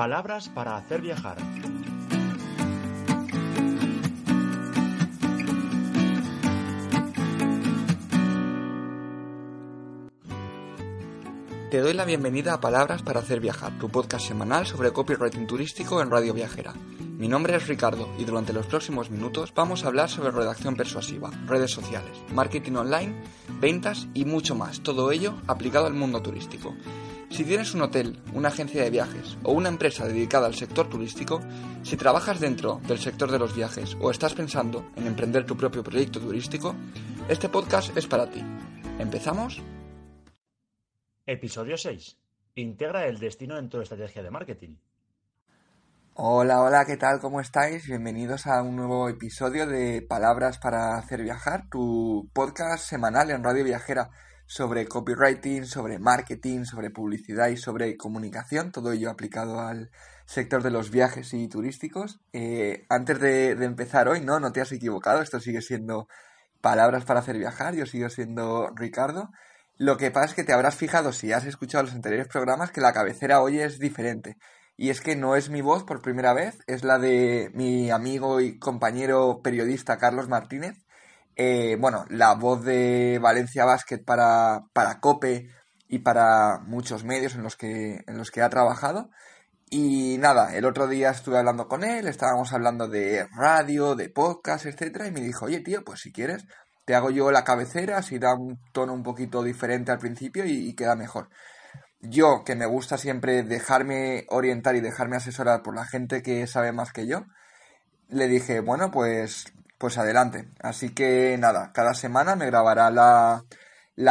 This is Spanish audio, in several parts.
Palabras para hacer viajar. Te doy la bienvenida a Palabras para hacer viajar, tu podcast semanal sobre copywriting turístico en Radio Viajera. Mi nombre es Ricardo y durante los próximos minutos vamos a hablar sobre redacción persuasiva, redes sociales, marketing online, ventas y mucho más, todo ello aplicado al mundo turístico. Si tienes un hotel, una agencia de viajes o una empresa dedicada al sector turístico, si trabajas dentro del sector de los viajes o estás pensando en emprender tu propio proyecto turístico, este podcast es para ti. ¿Empezamos? Episodio 6. Integra el destino en tu estrategia de marketing. Hola, hola, ¿qué tal? ¿Cómo estáis? Bienvenidos a un nuevo episodio de Palabras para hacer viajar, tu podcast semanal en Radio Viajera sobre copywriting, sobre marketing, sobre publicidad y sobre comunicación, todo ello aplicado al sector de los viajes y turísticos. Eh, antes de, de, empezar hoy, no, no te has equivocado, esto sigue siendo palabras para hacer viajar, yo sigo siendo Ricardo. Lo que pasa es que te habrás fijado, si has escuchado los anteriores programas, que la cabecera hoy es diferente. Y es que no es mi voz por primera vez, es la de mi amigo y compañero periodista Carlos Martínez, eh, bueno, la voz de Valencia Basket para, Cope y para muchos medios en los que, en los que ha trabajado. Y nada, el otro día estuve hablando con él, estábamos hablando de radio, de podcast, etcétera, y me dijo, oye tío, pues si quieres, te hago yo la cabecera, si da un tono un poquito diferente al principio y queda mejor. Yo, que me gusta siempre dejarme orientar y dejarme asesorar por la gente que sabe más que yo, le dije, bueno, pues pues adelante. Así que nada, cada semana me grabará la,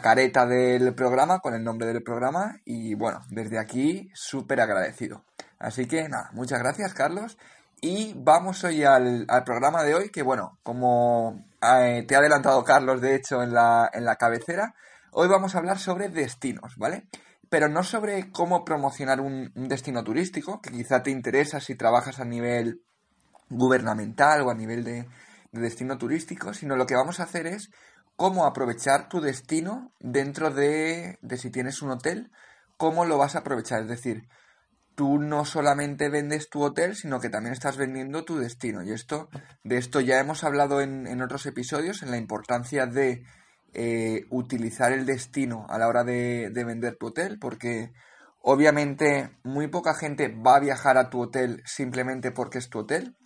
careta del programa con el nombre del programa y bueno, desde aquí súper agradecido. Así que nada, muchas gracias Carlos y vamos hoy al, programa de hoy que bueno, como eh, te ha adelantado Carlos de hecho en la, en la cabecera, hoy vamos a hablar sobre destinos, ¿vale? Pero no sobre cómo promocionar un destino turístico, que quizá te interesa si trabajas a nivel gubernamental o a nivel de, de destino turístico, sino lo que vamos a hacer es cómo aprovechar tu destino dentro de, de si tienes un hotel, cómo lo vas a aprovechar. Es decir, tú no solamente vendes tu hotel, sino que también estás vendiendo tu destino. Y esto, de esto ya hemos hablado en, otros episodios, en la importancia de eh, utilizar el destino a la hora de, de vender tu hotel, porque obviamente muy poca gente va a viajar a tu hotel simplemente porque es tu hotel.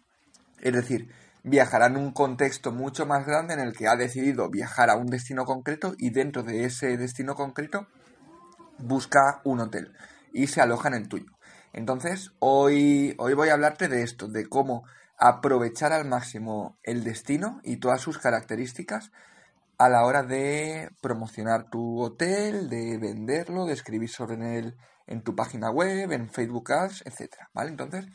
Es decir, viajará en un contexto mucho más grande en el que ha decidido viajar a un destino concreto y dentro de ese destino concreto busca un hotel y se aloja en el tuyo. Entonces, hoy, hoy voy a hablarte de esto, de cómo aprovechar al máximo el destino y todas sus características a la hora de promocionar tu hotel, de venderlo, de escribir sobre él en tu página web, en Facebook Ads, etc. ¿Vale? Entonces,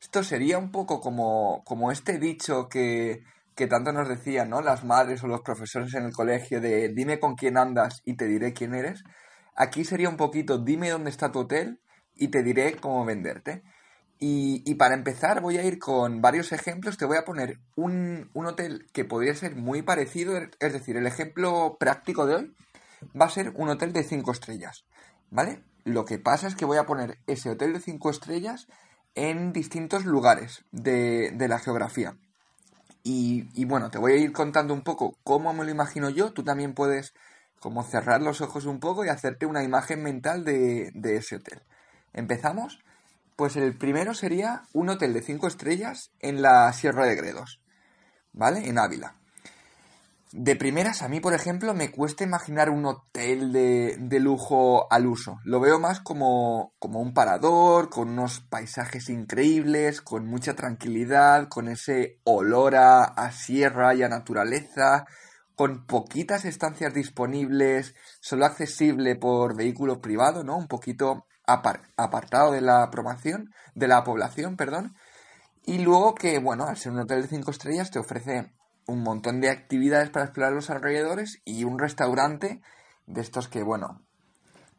esto sería un poco como, este dicho que, tanto nos decían, ¿no? Las madres o los profesores en el colegio de dime con quién andas y te diré quién eres. Aquí sería un poquito dime dónde está tu hotel y te diré cómo venderte. Y, para empezar voy a ir con varios ejemplos. Te voy a poner un, un hotel que podría ser muy parecido. Es decir, el ejemplo práctico de hoy va a ser un hotel de 5 estrellas. ¿Vale? Lo que pasa es que voy a poner ese hotel de 5 estrellas en distintos lugares de, la geografía. Y, bueno, te voy a ir contando un poco cómo me lo imagino yo. Tú también puedes como cerrar los ojos un poco y hacerte una imagen mental de, de ese hotel. ¿Empezamos? Pues el primero sería un hotel de cinco estrellas en la Sierra de Gredos, ¿vale? En Ávila de primeras, a mí, por ejemplo, me cuesta imaginar un hotel de, lujo al uso. Lo veo más como, un parador, con unos paisajes increíbles, con mucha tranquilidad, con ese olor a, sierra y a naturaleza, con poquitas estancias disponibles, solo accesible por vehículo privado, ¿no? Un poquito apartado de la promoción, de la población, perdón. Y luego que, bueno, al ser un hotel de cinco estrellas te ofrece un montón de actividades para explorar los alrededores y un restaurante de estos que, bueno,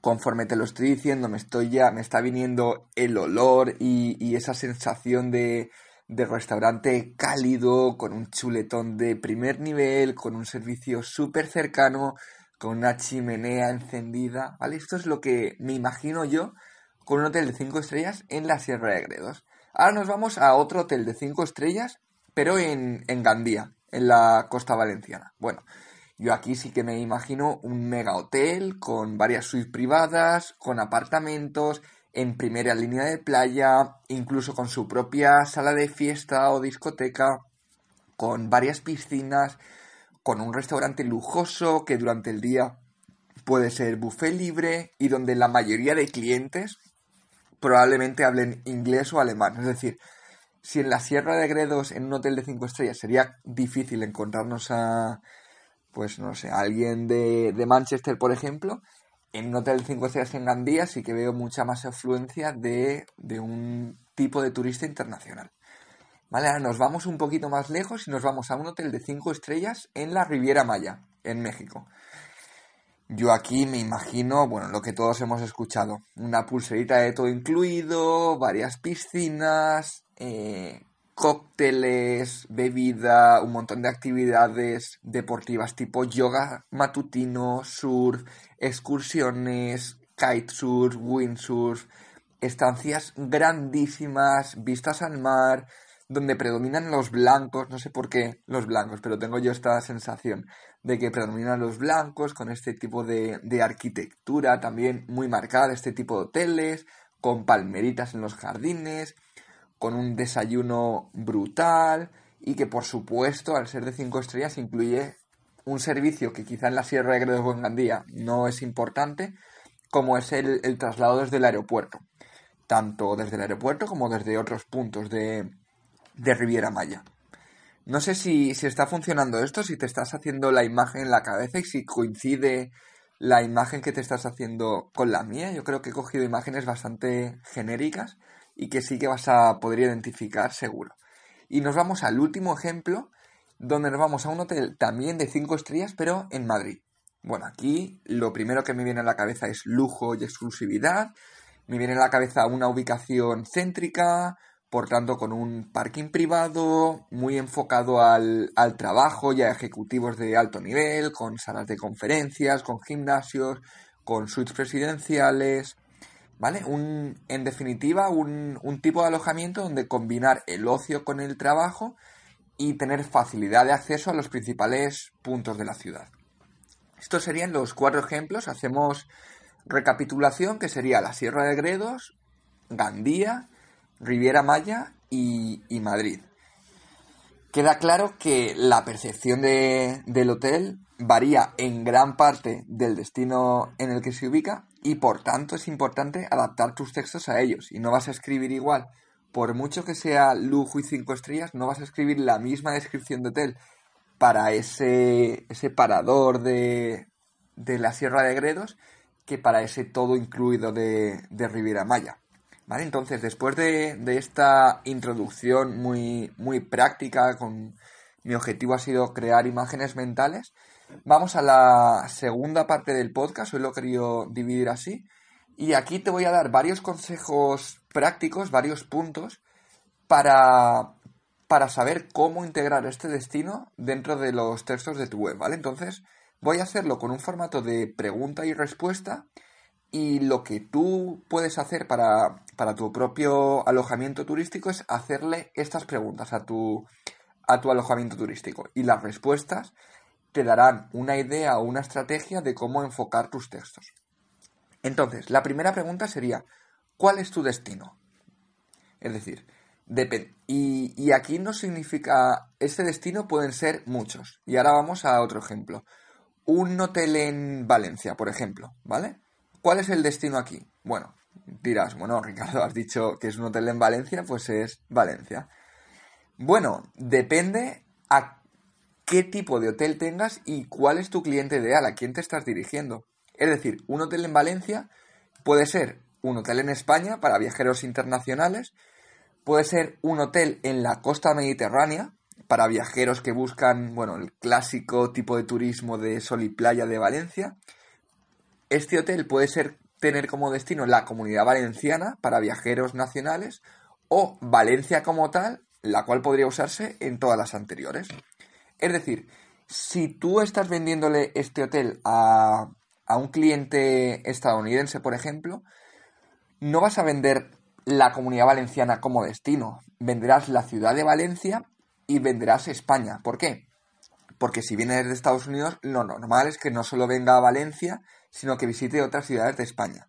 conforme te lo estoy diciendo, me estoy ya, me está viniendo el olor y, esa sensación de, restaurante cálido, con un chuletón de primer nivel, con un servicio súper cercano, con una chimenea encendida, ¿vale? Esto es lo que me imagino yo con un hotel de 5 estrellas en la Sierra de Gredos. Ahora nos vamos a otro hotel de 5 estrellas, pero en, en Gandía en la costa valenciana. Bueno, yo aquí sí que me imagino un mega hotel con varias suites privadas, con apartamentos, en primera línea de playa, incluso con su propia sala de fiesta o discoteca, con varias piscinas, con un restaurante lujoso que durante el día puede ser buffet libre y donde la mayoría de clientes probablemente hablen inglés o alemán. Es decir, si en la Sierra de Gredos, en un hotel de cinco estrellas, sería difícil encontrarnos a, pues no sé, alguien de, Manchester, por ejemplo, en un hotel de cinco estrellas en Gandía sí que veo mucha más afluencia de, de un tipo de turista internacional. Vale, ahora nos vamos un poquito más lejos y nos vamos a un hotel de cinco estrellas en la Riviera Maya, en México. Yo aquí me imagino, bueno, lo que todos hemos escuchado, una pulserita de todo incluido, varias piscinas, eh, cócteles, bebida, un montón de actividades deportivas tipo yoga matutino, surf, excursiones, kitesurf, windsurf, estancias grandísimas, vistas al mar, donde predominan los blancos, no sé por qué los blancos, pero tengo yo esta sensación de que predominan los blancos con este tipo de arquitectura también muy marcada, este tipo de hoteles, con palmeritas en los jardines, con un desayuno brutal y que por supuesto al ser de 5 estrellas incluye un servicio que quizá en la Sierra de Gredos Gandía no es importante, como es el, traslado desde el aeropuerto, tanto desde el aeropuerto como desde otros puntos de, de Riviera Maya. No sé si, si, está funcionando esto, si te estás haciendo la imagen en la cabeza y si coincide la imagen que te estás haciendo con la mía. Yo creo que he cogido imágenes bastante genéricas, y que sí que vas a poder identificar seguro. Y nos vamos al último ejemplo, donde nos vamos a un hotel también de 5 estrellas, pero en Madrid. Bueno, aquí lo primero que me viene a la cabeza es lujo y exclusividad. Me viene a la cabeza una ubicación céntrica, por tanto con un parking privado, muy enfocado al, al trabajo y a ejecutivos de alto nivel, con salas de conferencias, con gimnasios, con suites presidenciales, ¿vale? Un, en definitiva, un, tipo de alojamiento donde combinar el ocio con el trabajo y tener facilidad de acceso a los principales puntos de la ciudad. Estos serían los cuatro ejemplos. Hacemos recapitulación, que sería la Sierra de Gredos, Gandía, Riviera Maya y Madrid. Queda claro que la percepción de, del hotel varía en gran parte del destino en el que se ubica y por tanto es importante adaptar tus textos a ellos y no vas a escribir igual. Por mucho que sea lujo y cinco estrellas, no vas a escribir la misma descripción de hotel para ese, ese parador de, de la Sierra de Gredos que para ese todo incluido de, de Riviera Maya entonces, después de, esta introducción muy, práctica, con mi objetivo ha sido crear imágenes mentales, vamos a la segunda parte del podcast, hoy lo he querido dividir así, y aquí te voy a dar varios consejos prácticos, varios puntos, para, para saber cómo integrar este destino dentro de los textos de tu web, ¿vale? Entonces, voy a hacerlo con un formato de pregunta y respuesta, y lo que tú puedes hacer para, tu propio alojamiento turístico es hacerle estas preguntas a tu, a tu alojamiento turístico y las respuestas te darán una idea o una estrategia de cómo enfocar tus textos. Entonces, la primera pregunta sería, ¿cuál es tu destino? Es decir, y, y, aquí no significa, este destino pueden ser muchos. Y ahora vamos a otro ejemplo. Un hotel en Valencia, por ejemplo, ¿vale? ¿Cuál es el destino aquí? Bueno, dirás, bueno, Ricardo, has dicho que es un hotel en Valencia, pues es Valencia. Bueno, depende a qué tipo de hotel tengas y cuál es tu cliente ideal, a quién te estás dirigiendo. Es decir, un hotel en Valencia puede ser un hotel en España para viajeros internacionales, puede ser un hotel en la costa mediterránea para viajeros que buscan, bueno, el clásico tipo de turismo de sol y playa de Valencia, este hotel puede ser tener como destino la comunidad valenciana para viajeros nacionales o Valencia como tal, la cual podría usarse en todas las anteriores. Es decir, si tú estás vendiéndole este hotel a, a un cliente estadounidense, por ejemplo, no vas a vender la comunidad valenciana como destino, venderás la ciudad de Valencia y venderás España. ¿Por qué? Porque si vienes de Estados Unidos, lo normal es que no solo venga a Valencia, sino que visite otras ciudades de España.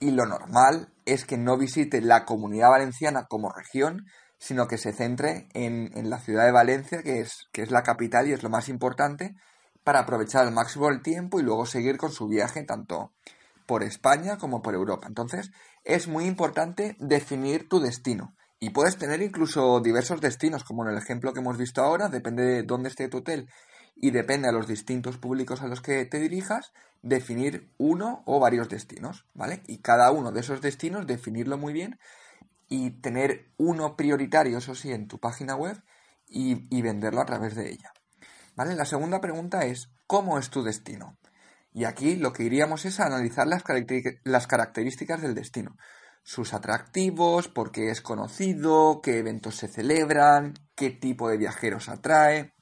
Y lo normal es que no visite la comunidad valenciana como región, sino que se centre en, la ciudad de Valencia, que es, que es la capital y es lo más importante, para aprovechar al máximo el tiempo y luego seguir con su viaje tanto por España como por Europa. Entonces, es muy importante definir tu destino. Y puedes tener incluso diversos destinos, como en el ejemplo que hemos visto ahora, depende de dónde esté tu hotel y depende a los distintos públicos a los que te dirijas, definir uno o varios destinos, ¿vale? Y cada uno de esos destinos definirlo muy bien y tener uno prioritario, eso sí, en tu página web y, venderlo a través de ella. ¿Vale? La segunda pregunta es, ¿cómo es tu destino? Y aquí lo que iríamos es a analizar las, las características del destino. Sus atractivos, por qué es conocido, qué eventos se celebran, qué tipo de viajeros atrae,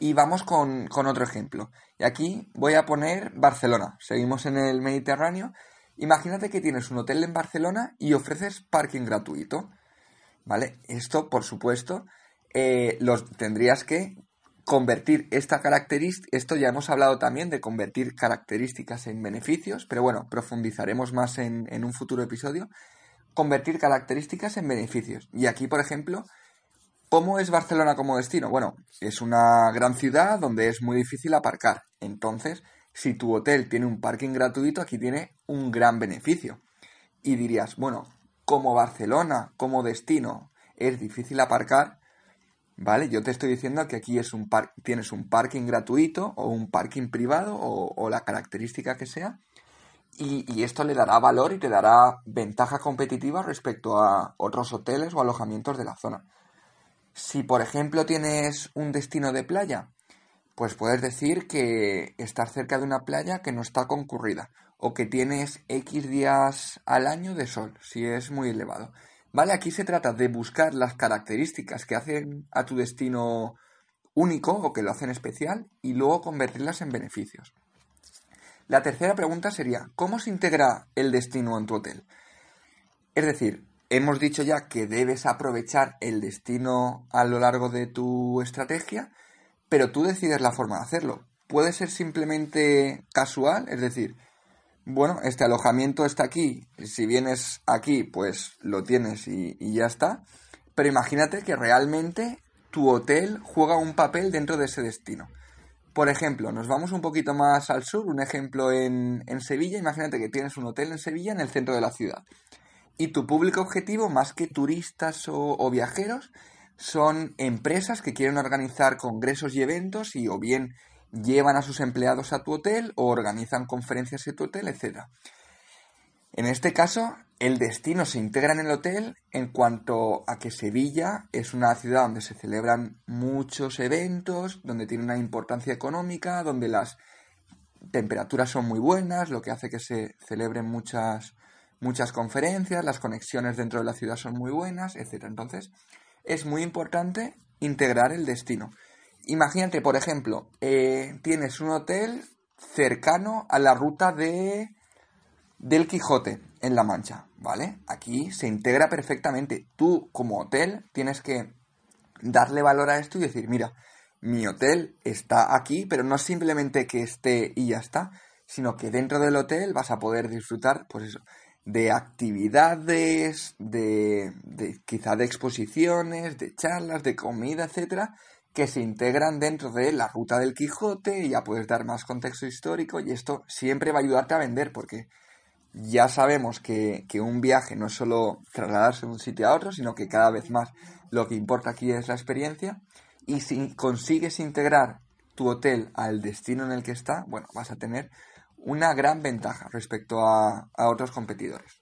y vamos con, otro ejemplo. Y aquí voy a poner Barcelona. Seguimos en el Mediterráneo. Imagínate que tienes un hotel en Barcelona y ofreces parking gratuito. ¿Vale? Esto, por supuesto, eh, los tendrías que convertir esta característica. Esto ya hemos hablado también de convertir características en beneficios, pero bueno, profundizaremos más en, en un futuro episodio. Convertir características en beneficios. Y aquí, por ejemplo, ¿Cómo es Barcelona como destino? Bueno, es una gran ciudad donde es muy difícil aparcar. Entonces, si tu hotel tiene un parking gratuito, aquí tiene un gran beneficio. Y dirías, bueno, como Barcelona, como destino, es difícil aparcar, ¿vale? Yo te estoy diciendo que aquí es un tienes un parking gratuito o un parking privado o, la característica que sea. y, esto le dará valor y te dará ventaja competitiva respecto a otros hoteles o alojamientos de la zona. Si, por ejemplo, tienes un destino de playa, pues puedes decir que estás cerca de una playa que no está concurrida o que tienes X días al año de sol, si es muy elevado. Vale, aquí se trata de buscar las características que hacen a tu destino único o que lo hacen especial y luego convertirlas en beneficios. La tercera pregunta sería, ¿cómo se integra el destino en tu hotel? Es decir, Hemos dicho ya que debes aprovechar el destino a lo largo de tu estrategia, pero tú decides la forma de hacerlo. Puede ser simplemente casual, es decir, bueno, este alojamiento está aquí, si vienes aquí, pues lo tienes y, ya está. Pero imagínate que realmente tu hotel juega un papel dentro de ese destino. Por ejemplo, nos vamos un poquito más al sur, un ejemplo en, en Sevilla, imagínate que tienes un hotel en Sevilla en el centro de la ciudad y tu público objetivo, más que turistas o, viajeros, son empresas que quieren organizar congresos y eventos y o bien llevan a sus empleados a tu hotel o organizan conferencias en tu hotel, etc. En este caso, el destino se integra en el hotel en cuanto a que Sevilla es una ciudad donde se celebran muchos eventos, donde tiene una importancia económica, donde las temperaturas son muy buenas, lo que hace que se celebren muchas muchas conferencias, las conexiones dentro de la ciudad son muy buenas, etc. Entonces, es muy importante integrar el destino. Imagínate, por ejemplo, eh, tienes un hotel cercano a la ruta de del Quijote en La Mancha, ¿vale? Aquí se integra perfectamente. Tú como hotel tienes que darle valor a esto y decir, mira, mi hotel está aquí, pero no simplemente que esté y ya está, sino que dentro del hotel vas a poder disfrutar, pues eso, de actividades, de, de quizá de exposiciones, de charlas, de comida, etcétera, que se integran dentro de la ruta del Quijote, y ya puedes dar más contexto histórico y esto siempre va a ayudarte a vender porque ya sabemos que, que, un viaje no es solo trasladarse de un sitio a otro, sino que cada vez más lo que importa aquí es la experiencia y si consigues integrar tu hotel al destino en el que está, bueno, vas a tener una gran ventaja respecto a, otros competidores.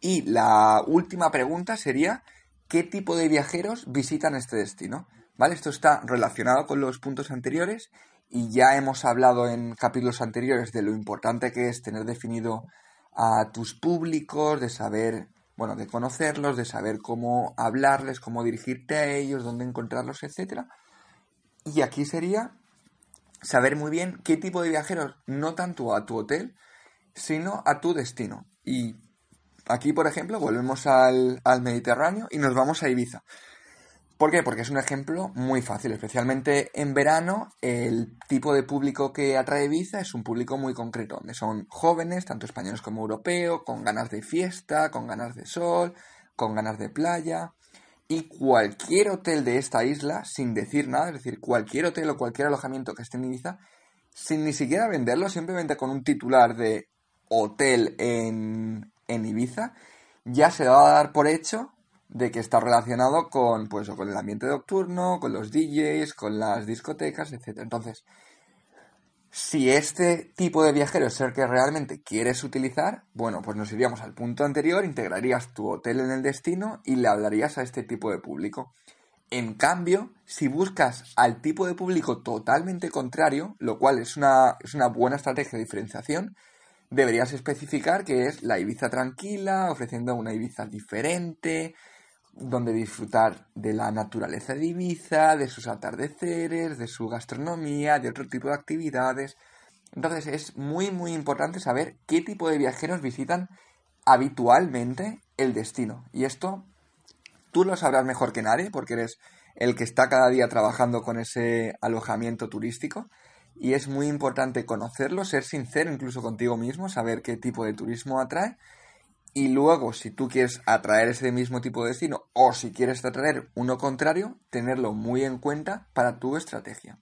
Y la última pregunta sería, ¿qué tipo de viajeros visitan este destino? ¿Vale? Esto está relacionado con los puntos anteriores y ya hemos hablado en capítulos anteriores de lo importante que es tener definido a tus públicos, de saber, bueno, de conocerlos, de saber cómo hablarles, cómo dirigirte a ellos, dónde encontrarlos, etc. Y aquí sería saber muy bien qué tipo de viajeros, no tanto a tu hotel, sino a tu destino. Y aquí, por ejemplo, volvemos al, Mediterráneo y nos vamos a Ibiza. ¿Por qué? Porque es un ejemplo muy fácil, especialmente en verano, el tipo de público que atrae Ibiza es un público muy concreto, donde son jóvenes, tanto españoles como europeos, con ganas de fiesta, con ganas de sol, con ganas de playa y cualquier hotel de esta isla, sin decir nada, es decir, cualquier hotel o cualquier alojamiento que esté en Ibiza, sin ni siquiera venderlo, simplemente con un titular de hotel en, en Ibiza, ya se va a dar por hecho de que está relacionado con, pues, con el ambiente nocturno, con los DJs, con las discotecas, etc. Entonces, si este tipo de viajero es el que realmente quieres utilizar, bueno, pues nos iríamos al punto anterior, integrarías tu hotel en el destino y le hablarías a este tipo de público. En cambio, si buscas al tipo de público totalmente contrario, lo cual es una, es una buena estrategia de diferenciación, deberías especificar que es la Ibiza tranquila, ofreciendo una Ibiza diferente, donde disfrutar de la naturaleza de Ibiza, de sus atardeceres, de su gastronomía, de otro tipo de actividades. Entonces es muy muy importante saber qué tipo de viajeros visitan habitualmente el destino. Y esto tú lo sabrás mejor que nadie porque eres el que está cada día trabajando con ese alojamiento turístico. Y es muy importante conocerlo, ser sincero incluso contigo mismo, saber qué tipo de turismo atrae y luego, si tú quieres atraer ese mismo tipo de destino o si quieres atraer uno contrario, tenerlo muy en cuenta para tu estrategia.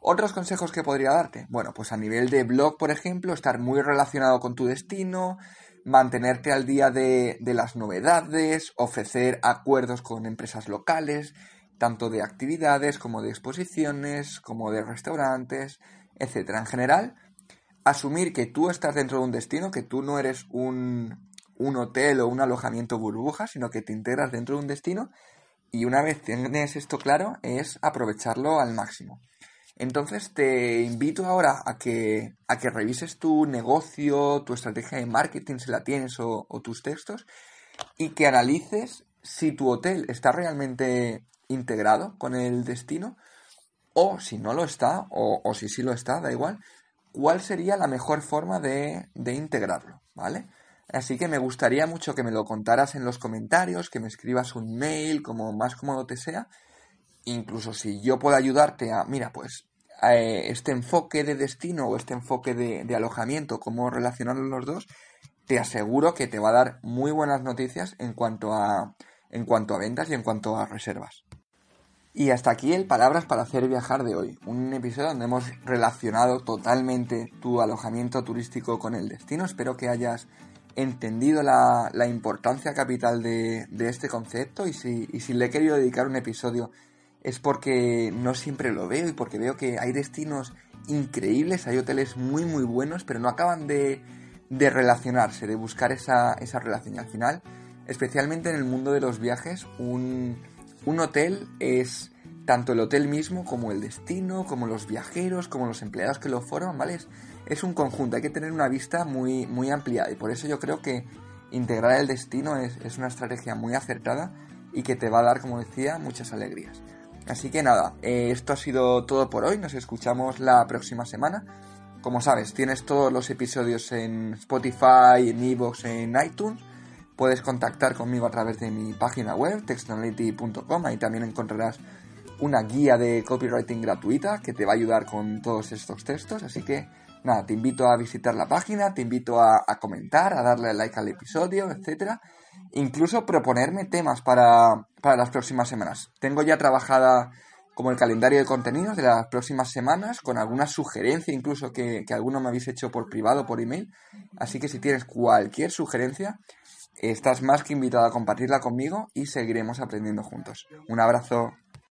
Otros consejos que podría darte. Bueno, pues a nivel de blog, por ejemplo, estar muy relacionado con tu destino, mantenerte al día de, las novedades, ofrecer acuerdos con empresas locales, tanto de actividades como de exposiciones, como de restaurantes, etc. En general, asumir que tú estás dentro de un destino, que tú no eres un un hotel o un alojamiento burbuja, sino que te integras dentro de un destino y una vez tienes esto claro es aprovecharlo al máximo. Entonces te invito ahora a que, a que revises tu negocio, tu estrategia de marketing, si la tienes, o, tus textos, y que analices si tu hotel está realmente integrado con el destino, o si no lo está, o, si sí lo está, da igual, cuál sería la mejor forma de, de integrarlo, ¿vale? Así que me gustaría mucho que me lo contaras en los comentarios, que me escribas un mail, como más cómodo te sea. Incluso si yo puedo ayudarte a, mira, pues eh, este enfoque de destino o este enfoque de, alojamiento, cómo relacionar los dos, te aseguro que te va a dar muy buenas noticias en cuanto a, en cuanto a ventas y en cuanto a reservas. Y hasta aquí el Palabras para hacer viajar de hoy, un episodio donde hemos relacionado totalmente tu alojamiento turístico con el destino. Espero que hayas entendido la, importancia capital de, este concepto y si, le he querido dedicar un episodio es porque no siempre lo veo y porque veo que hay destinos increíbles, hay hoteles muy muy buenos, pero no acaban de, relacionarse, de buscar esa, esa relación. Y al final, especialmente en el mundo de los viajes, un, hotel es tanto el hotel mismo como el destino, como los viajeros, como los empleados que lo forman, ¿vale? es un conjunto, hay que tener una vista muy, muy y por eso yo creo que integrar el destino es, una estrategia muy acertada y que te va a dar, como decía, muchas alegrías. Así que nada, eh, esto ha sido todo por hoy, nos escuchamos la próxima semana. Como sabes, tienes todos los episodios en Spotify, en Evox, en iTunes. Puedes contactar conmigo a través de mi página web, textonality.com. Ahí también encontrarás una guía de copywriting gratuita que te va a ayudar con todos estos textos. Así que nada, te invito a visitar la página, te invito a, comentar, a darle like al episodio, etcétera. Incluso proponerme temas para, para las próximas semanas. Tengo ya trabajada como el calendario de contenidos de las próximas semanas, con alguna sugerencia incluso que, que alguno me habéis hecho por privado, por email. Así que si tienes cualquier sugerencia, estás más que invitado a compartirla conmigo y seguiremos aprendiendo juntos. Un abrazo.